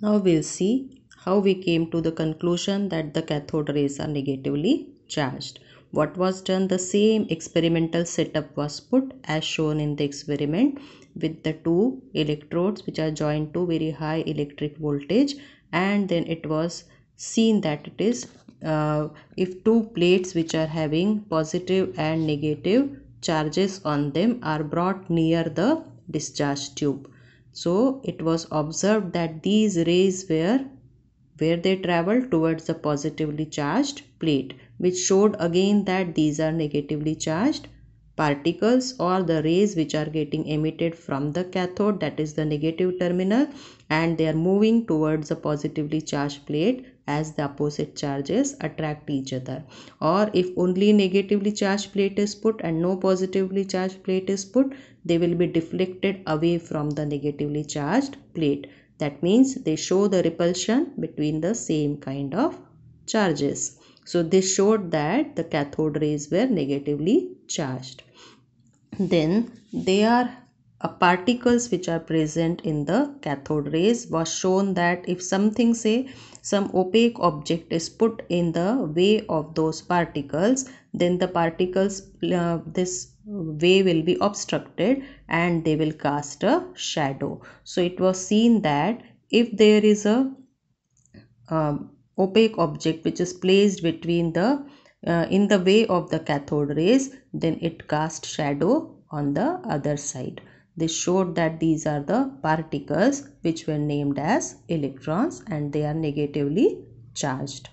Now we'll see how we came to the conclusion that the cathode rays are negatively charged. What was done? The same experimental setup was put as shown in the experiment with the two electrodes which are joined to very high electric voltage and then it was seen that it is uh, if two plates which are having positive and negative charges on them are brought near the discharge tube so it was observed that these rays were where they travel towards the positively charged plate which showed again that these are negatively charged particles or the rays which are getting emitted from the cathode that is the negative terminal and they are moving towards the positively charged plate as the opposite charges attract each other or if only negatively charged plate is put and no positively charged plate is put they will be deflected away from the negatively charged plate that means they show the repulsion between the same kind of charges so this showed that the cathode rays were negatively charged then they are a particles which are present in the cathode rays was shown that if something say some opaque object is put in the way of those particles then the particles uh, this way will be obstructed and they will cast a shadow so it was seen that if there is a um, opaque object which is placed between the uh, in the way of the cathode rays then it casts shadow on the other side they showed that these are the particles which were named as electrons and they are negatively charged.